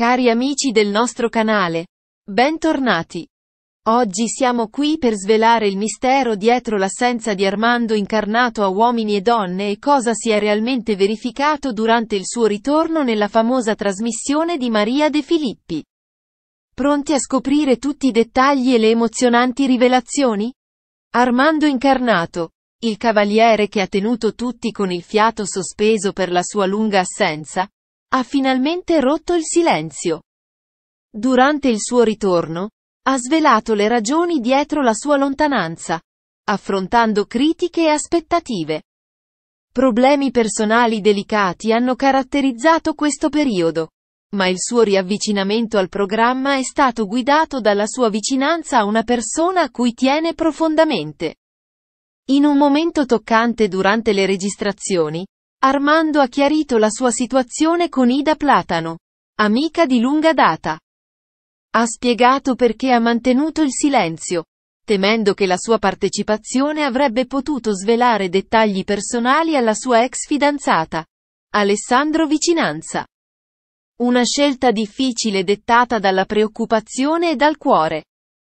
Cari amici del nostro canale, bentornati. Oggi siamo qui per svelare il mistero dietro l'assenza di Armando incarnato a uomini e donne e cosa si è realmente verificato durante il suo ritorno nella famosa trasmissione di Maria De Filippi. Pronti a scoprire tutti i dettagli e le emozionanti rivelazioni? Armando incarnato, il cavaliere che ha tenuto tutti con il fiato sospeso per la sua lunga assenza, ha finalmente rotto il silenzio. Durante il suo ritorno, ha svelato le ragioni dietro la sua lontananza, affrontando critiche e aspettative. Problemi personali delicati hanno caratterizzato questo periodo, ma il suo riavvicinamento al programma è stato guidato dalla sua vicinanza a una persona a cui tiene profondamente. In un momento toccante durante le registrazioni, Armando ha chiarito la sua situazione con Ida Platano, amica di lunga data. Ha spiegato perché ha mantenuto il silenzio, temendo che la sua partecipazione avrebbe potuto svelare dettagli personali alla sua ex fidanzata, Alessandro Vicinanza. Una scelta difficile dettata dalla preoccupazione e dal cuore.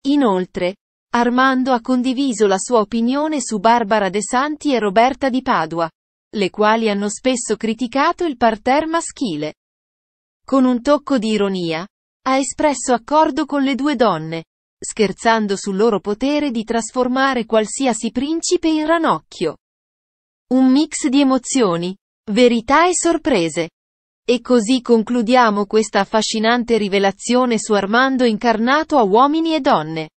Inoltre, Armando ha condiviso la sua opinione su Barbara De Santi e Roberta di Padua, le quali hanno spesso criticato il parterre maschile. Con un tocco di ironia, ha espresso accordo con le due donne, scherzando sul loro potere di trasformare qualsiasi principe in ranocchio. Un mix di emozioni, verità e sorprese. E così concludiamo questa affascinante rivelazione su Armando incarnato a uomini e donne.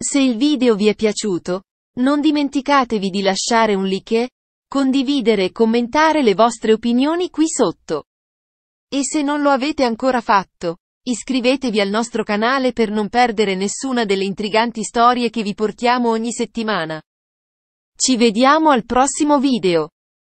Se il video vi è piaciuto, non dimenticatevi di lasciare un like, condividere e commentare le vostre opinioni qui sotto. E se non lo avete ancora fatto, iscrivetevi al nostro canale per non perdere nessuna delle intriganti storie che vi portiamo ogni settimana. Ci vediamo al prossimo video.